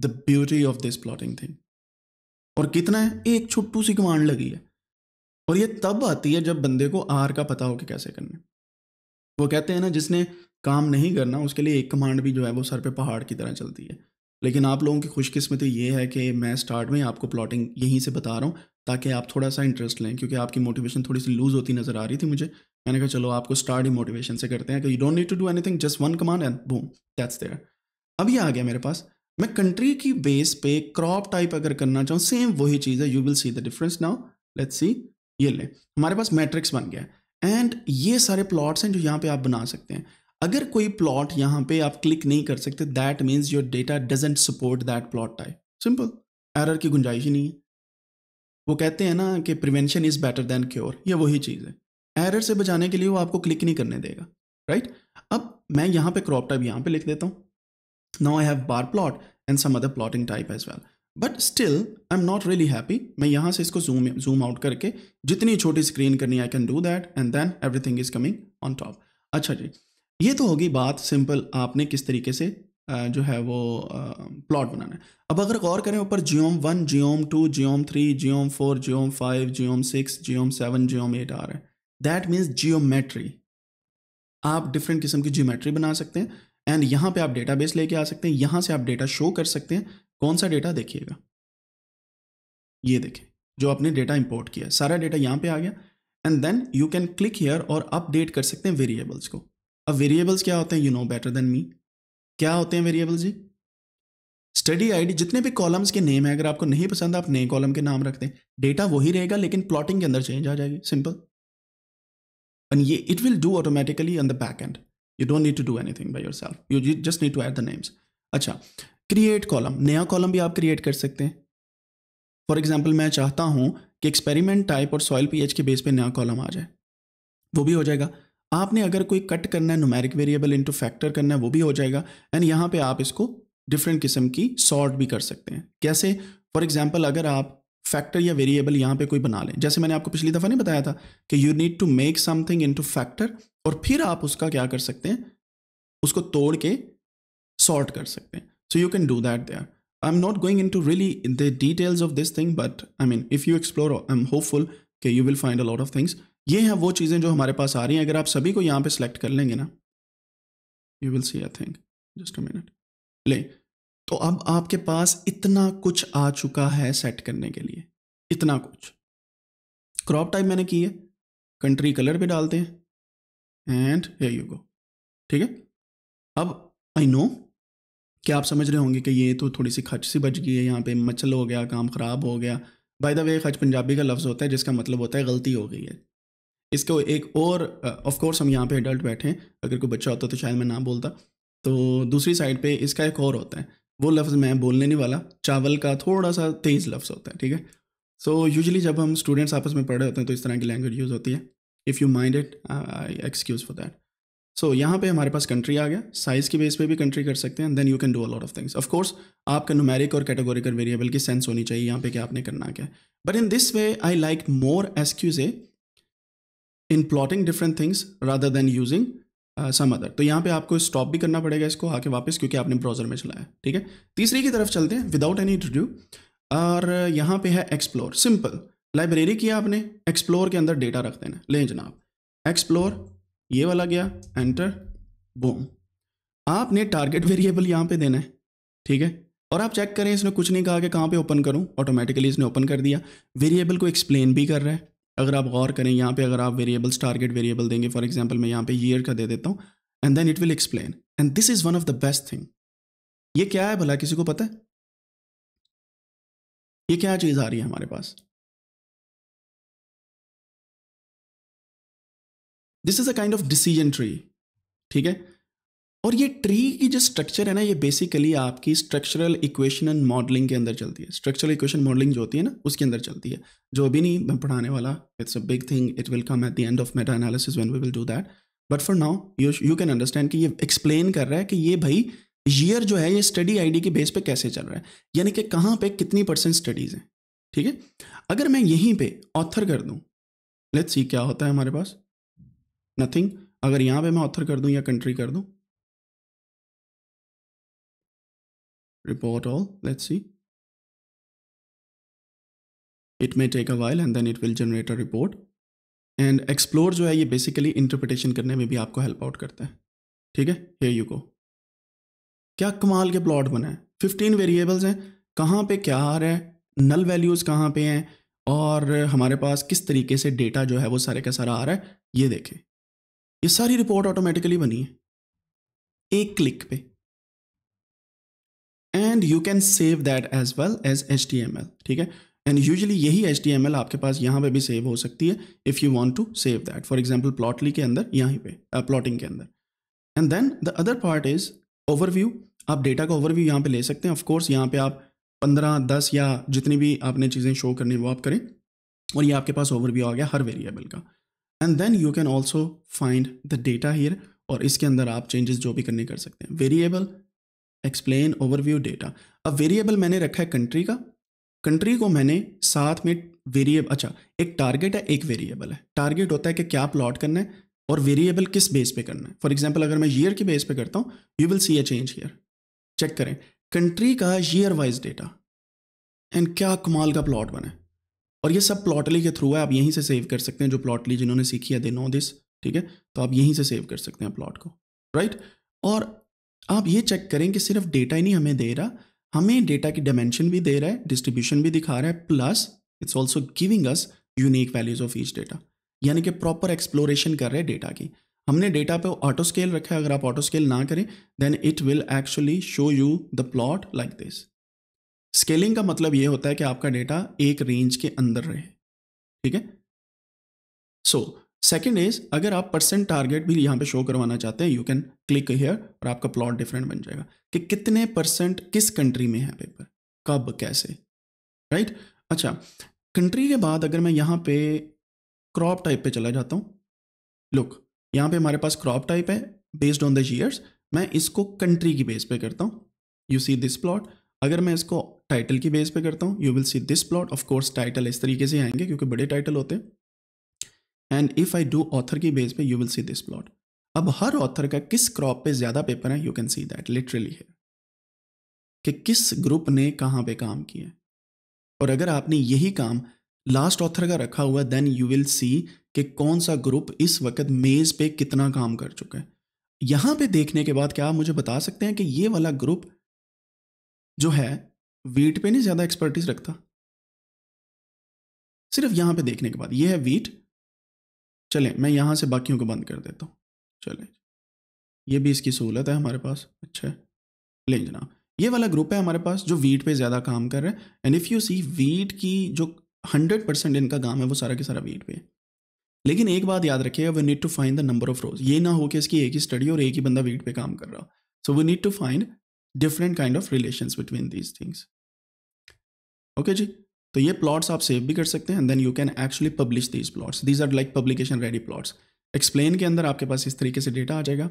the beauty of this plotting thing और कितना है एक छोटू सी कमांड लगी है और ये तब आती है जब बंदे को आर का पता हो कि कैसे करना है वो कहते हैं ना जिसने काम नहीं करना उसके लिए एक कमांड भी जो है वो सर पे पहाड़ की तरह चलती है लेकिन आप लोगों की खुशकिस्मती ये है कि मैं स्टार्ट में आपको प्लॉटिंग यहीं से बता रहा हूँ ताकि आप थोड़ा सा इंटरेस्ट लें क्योंकि आपकी मोटिवेशन थोड़ी सी लूज़ होती नज़र आ रही थी मुझे मैंने कहा चलो आपको स्टार्ट ही मोटिवेशन से करते हैं कि you don't need to do anything just one command and boom that's there अब ये आ गया मेरे पास मैं कंट्री की बेस पे क्रॉप टाइप अगर करना चाहूँ सेम वही चीज़ है you will see the difference now let's see ये ले हमारे पास मैट्रिक्स बन गया एंड ये सारे प्लॉट्स हैं जो यहाँ पे आप बना सकते हैं अगर कोई प्लॉट यहाँ पे आप क्लिक नहीं कर सकते that means your data doesn't support that plot type simple error की गुंजाइश ही नहीं है वो कहते हैं ना कि prevention is better than cure ये वही चीज़ है एरर से बचाने के लिए वो आपको क्लिक नहीं करने देगा राइट right? अब मैं यहाँ पे क्रॉप टाइप यहाँ पे लिख देता हूँ now I have bar plot and some other plotting type as well. But still I am not really happy मैं यहाँ से इसको जूम जूम आउट करके जितनी छोटी स्क्रीन करनी है I can do that and then everything is coming on top अच्छा जी ये तो होगी बात सिंपल आपने किस तरीके से जो है वो प्लॉट बनाना है अब अगर गौर करें ऊपर geom one geom two geom three geom four geom five geom six geom seven geom eight आ रहा है दैट मीन्स जियोमेट्री आप डिफरेंट किस्म की जियोमेट्री बना सकते हैं एंड यहाँ पे आप डेटाबेस लेके आ सकते हैं यहाँ से आप डेटा शो कर सकते हैं कौन सा डेटा देखिएगा ये देखें जो आपने डेटा इंपोर्ट किया सारा डेटा यहाँ पे आ गया and then you can click here और अपडेट कर सकते हैं वेरिएबल्स को अब वेरिएबल्स क्या होते हैं you know better than me क्या होते हैं वेरिएबल्स जी स्टडी आईडी जितने भी कॉलम्स के नेम है अगर आपको नहीं पसंद आप नए कॉलम के नाम रखते हैं डेटा वही रहेगा लेकिन प्लॉटिंग के अंदर चेंज आ जाएगी सिंपल एंड ये it will do automatically on the back end you don't need to do anything by yourself you just need to add the names अच्छा क्रिएट कॉलम नया कॉलम भी आप क्रिएट कर सकते हैं फॉर एग्जाम्पल मैं चाहता हूँ कि एक्सपेरिमेंट टाइप और सॉइल पीएच के बेस पे नया कॉलम आ जाए वो भी हो जाएगा आपने अगर कोई कट करना है नुमेरिक वेरिएबल इनटू फैक्टर करना है वो भी हो जाएगा एंड यहाँ पे आप इसको डिफरेंट किस्म की सॉर्ट भी कर सकते हैं कैसे फॉर एग्जाम्पल अगर आप फैक्टर या वेरिएबल यहाँ पे कोई बना लें जैसे मैंने आपको पिछली दफ़ा नहीं बताया था कि you need to make something into factor और फिर आप उसका क्या कर सकते हैं उसको तोड़ के सॉर्ट कर सकते हैं so you can do that there I am not going into really the details of this thing but I mean if you explore I am hopeful कि you will find a lot of things ये हैं वो चीज़ें जो हमारे पास आ रही हैं अगर आप सभी को यहाँ पे सेलेक्ट कर लेंगे ना you will see I think just a minute ले तो अब आपके पास इतना कुछ आ चुका है सेट करने के लिए इतना कुछ क्रॉप टाइप मैंने की है कंट्री कलर भी डालते हैं एंड या यू गो ठीक है अब आई नो क्या आप समझ रहे होंगे कि ये तो थोड़ी सी खच सी बच गई है यहाँ पे मचल हो गया काम ख़राब हो गया बाय द वे खच पंजाबी का लफ्ज़ होता है जिसका मतलब होता है गलती हो गई है इसको एक और ऑफ uh, कोर्स हम यहाँ पे एडल्ट बैठे हैं अगर कोई बच्चा होता तो शायद मैं ना बोलता तो दूसरी साइड पे इसका एक और होता है वो लफ्ज़ मैं बोलने नहीं वाला चावल का थोड़ा सा तेज़ लफ्ज़ होता है ठीक है सो यूजली जब हम स्टूडेंट्स आपस में पढ़ रहे होते हैं तो इस तरह की लैंग्वेज यूज़ होती है if you mind it excuse for that so यहाँ पे हमारे पास कंट्री आ गया साइज़ के बेस पे भी कंट्री कर सकते हैं then you can do a lot of things of course आपका नुमेरिक और कैटेगोरिकल वेरिएबल की सेंस होनी चाहिए यहाँ पे क्या आपने करना क्या but in this way I like more excuse a in plotting different things rather than using some other तो यहाँ पे आपको स्टॉप भी करना पड़ेगा इसको आके वापस क्योंकि आपने ब्राउजर में चलाया ठीक है तीसरी की तरफ चलते हैं विदाउट एनी इंटरव्यू और यहाँ पे है एक्सप्लोर सिंपल लाइब्रेरी किया आपने एक्सप्लोर के अंदर डेटा रख देना लें जनाब एक्सप्लोर ये वाला गया एंटर बूम आपने टारगेट वेरिएबल यहाँ पे देना है ठीक है और आप चेक करें इसने कुछ नहीं कहा कि कहाँ पे ओपन करूँ ऑटोमेटिकली इसने ओपन कर दिया वेरिएबल को एक्सप्लेन भी कर रहा है अगर आप गौर करें यहाँ पे अगर आप वेरिएबल्स टारगेट वेरिएबल देंगे फॉर एग्जाम्पल मैं यहाँ पे ईयर का दे देता हूँ and then it will explain and this is one of the best thing ये क्या है भला किसी को पता है ये क्या चीज़ आ रही है हमारे पास this is a kind of decision tree ठीक है और ये ट्री की जो स्ट्रक्चर है ना ये बेसिकली आपकी स्ट्रक्चरल इक्वेशन एंड मॉडलिंग के अंदर चलती है स्ट्रक्चरल इक्वेशन मॉडलिंग जो होती है ना उसके अंदर चलती है जो अभी नहीं मैं पढ़ाने वाला it's a big thing it will come at the end of meta analysis when we will do that but for now you you can understand कि ये एक्सप्लेन कर रहा है कि ये भाई ईयर जो है ये स्टडी आईडी के बेस पे कैसे चल रहा है यानी कि कहाँ पे कितनी परसेंट स्टडीज़ हैं ठीक है अगर मैं यहीं पे ऑथर कर दूँ लेट्स सी क्या होता है हमारे पास नथिंग अगर यहां पे मैं ऑथर कर दूं या कंट्री कर दूं report all let's see it may take a while and then it will generate a report and explore जो है ये बेसिकली इंटरप्रिटेशन करने में भी आपको हेल्प आउट करता है ठीक है हे यू गो क्या कमाल के प्लॉट बना है फिफ्टीन वेरिएबल्स हैं कहाँ पे क्या आ रहा है नल वैल्यूज़ कहाँ पे हैं और हमारे पास किस तरीके से डेटा जो है वो सारे का सारा आ रहा है ये देखें ये सारी रिपोर्ट ऑटोमेटिकली बनी है एक क्लिक पे and you can save that as well as H ठीक है एंड यूजली यही एच आपके पास यहाँ पे भी सेव हो सकती है if you want to save that for example Plotly के अंदर यहाँ पे प्लॉटिंग uh, के अंदर and then the other part is overview आप डेटा का ओवरव्यू यहाँ पे ले सकते हैं ऑफकोर्स यहाँ पे आप पंद्रह दस या जितनी भी आपने चीज़ें शो करनी वो आप करें और ये आपके पास ओवरव्यू आ गया हर वेरिएबल का and then you can also find the data here और इसके अंदर आप चेंजेस जो भी करने कर सकते हैं वेरिएबल एक्सप्लेन ओवरव्यू डेटा अब वेरिएबल मैंने रखा है कंट्री का कंट्री को मैंने साथ में वेरिएबल अच्छा एक टारगेट है एक वेरिएबल है टारगेट होता है कि क्या प्लॉट करना है और वेरिएबल किस बेस पे करना है फॉर एग्जाम्पल अगर मैं ईयर के बेस पे करता हूँ you will see a change here check करें कंट्री का ईयर वाइज डेटा एंड क्या कमाल का प्लॉट बना है और ये सब प्लॉटली के थ्रू है आप यहीं से सेव कर सकते हैं जो प्लॉटली जिन्होंने सीखी है दे नो दिस ठीक है तो आप यहीं से सेव कर सकते हैं प्लॉट को राइट और आप ये चेक करें कि सिर्फ डेटा ही नहीं हमें दे रहा हमें डेटा की डायमेंशन भी दे रहा है डिस्ट्रीब्यूशन भी दिखा रहा है plus it's also giving us unique values of each data यानी कि प्रॉपर एक्सप्लोरेशन कर रहे हैं डेटा की हमने डेटा पे ऑटो स्केल रखा है अगर आप ऑटो स्केल ना करें then it will actually show you the plot like this scaling का मतलब ये होता है कि आपका डेटा एक रेंज के अंदर रहे ठीक है सो सेकेंड इज अगर आप परसेंट टारगेट भी यहाँ पे शो करवाना चाहते हैं यू कैन क्लिक हेयर और आपका प्लॉट डिफरेंट बन जाएगा कि कितने परसेंट किस कंट्री में है पेपर कब कैसे राइट right? अच्छा कंट्री के बाद अगर मैं यहाँ पे क्रॉप टाइप पे चला जाता हूँ लुक यहाँ पे हमारे पास क्रॉप टाइप है बेस्ड ऑन द ईयर्स मैं इसको कंट्री की बेस पे करता हूँ यू सी दिस प्लॉट अगर मैं इसको टाइटल की बेस पे करता हूँ you will see this plot of course title इस तरीके से आएंगे क्योंकि बड़े टाइटल होते हैं and if I do author की बेस पे you will see this plot अब हर ऑथर का किस क्रॉप पे ज़्यादा पेपर है you can see that literally है कि किस ग्रुप ने कहाँ पे काम किया और अगर आपने यही काम लास्ट ऑथर का रखा हुआ देन यू विल सी कि कौन सा ग्रुप इस वक्त मेज़ पे कितना काम कर चुका है यहां पे देखने के बाद क्या आप मुझे बता सकते हैं कि ये वाला ग्रुप जो है वीट पे नहीं ज़्यादा एक्सपर्टीज रखता सिर्फ यहां पे देखने के बाद ये है वीट चले मैं यहां से बाकियों को बंद कर देता हूं चले ये भी इसकी सहूलत है हमारे पास अच्छा है ले जनाब ये वाला ग्रुप है हमारे पास जो वीट पे ज़्यादा काम कर रहा है and if you see wheat की जो हंड्रेड परसेंट इनका काम है वो सारा के सारा वीट पे है लेकिन एक बात याद रखिएगा we need to find the number of rows ये ना हो कि इसकी एक ही स्टडी और एक ही बंदा वीट पे काम कर रहा हो so we need to find different kind of relation between these things okay जी तो ये प्लॉट्स आप सेव भी कर सकते हैं and then you can actually publish these plots these are like publication ready plots explain के अंदर आपके पास इस तरीके से डेटा आ जाएगा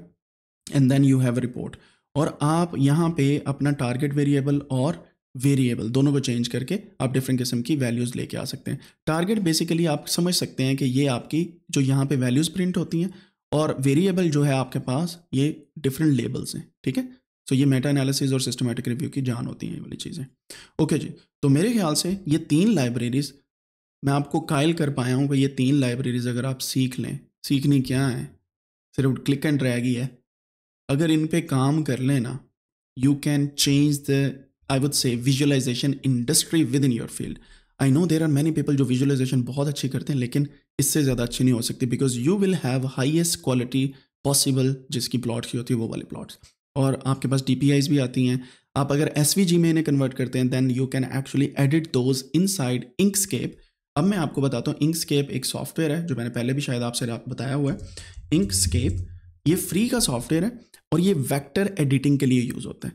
and then you have a report और आप यहाँ पे अपना टारगेट वेरिएबल और वेरिएबल दोनों को चेंज करके आप डिफरेंट किस्म की वैल्यूज़ लेके आ सकते हैं टारगेट बेसिकली आप समझ सकते हैं कि ये आपकी जो यहाँ पे वैल्यूज़ प्रिंट होती हैं और वेरिएबल जो है आपके पास ये डिफरेंट लेबल्स हैं ठीक है सो तो ये मेटा एनालिसिस और सिस्टमेटिक रिव्यू की जान होती हैं वाली चीज़ें ओके जी तो मेरे ख्याल से ये तीन लाइब्रेरीज़ मैं आपको कायल कर पाया हूँ कि ये तीन लाइब्रेरीज़ अगर आप सीख लें सीखनी क्या है सिर्फ क्लिक एंड ड्रैग ही है अगर इन पे काम कर लें ना you can change the I would say visualization industry within your field I know there are many people जो विजुअलाइजेशन बहुत अच्छी करते हैं लेकिन इससे ज़्यादा अच्छी नहीं हो सकती because you will have highest quality possible जिसकी प्लॉट्स की होती है वो वाले प्लॉट्स और आपके पास डी भी आती हैं आप अगर एस वी जी में इन्हें कन्वर्ट करते हैं then you can actually edit those inside Inkscape अब मैं आपको बताता हूँ इंकस्केप एक सॉफ्टवेयर है जो मैंने पहले भी शायद आपसे बताया हुआ है इंकस्केप ये फ्री का सॉफ्टवेयर है और ये वैक्टर एडिटिंग के लिए यूज़ होता है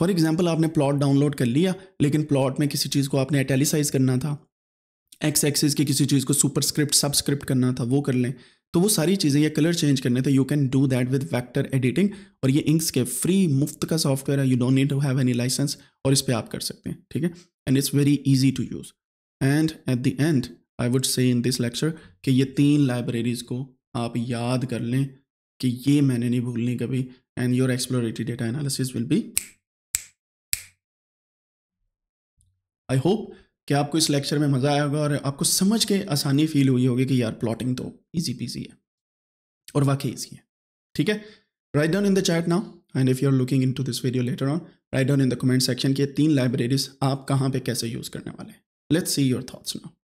फॉर एग्जाम्पल आपने प्लॉट डाउनलोड कर लिया लेकिन प्लॉट में किसी चीज़ को आपने एटेलिसाइज करना था एक्स एक्सिस की किसी चीज़ को सुपरस्क्रिप्ट सबस्क्रिप्ट करना था वो कर लें तो वो सारी चीज़ें ये कलर चेंज करने थे you can do that with vector editing और ये इंक्स के फ्री मुफ्त का सॉफ्टवेयर है you don't need to have any licence और इस पर आप कर सकते हैं ठीक है and it's very easy to use and at the end I would say in this lecture कि ये तीन लाइब्रेरीज़ को आप याद कर लें कि ये मैंने नहीं भूलनी कभी and your exploratory data analysis will be I hope कि आपको इस लेक्चर में मज़ा आएगा होगा और आपको समझ के आसानी फील हुई होगी कि यार प्लॉटिंग तो ईजी पीजी है और वाकई ईजी है ठीक है write down in the chat now and if you are looking into this video later on write down in the comment section के तीन लाइब्रेरीज आप कहाँ पे कैसे यूज़ करने वाले हैं let's see your thoughts now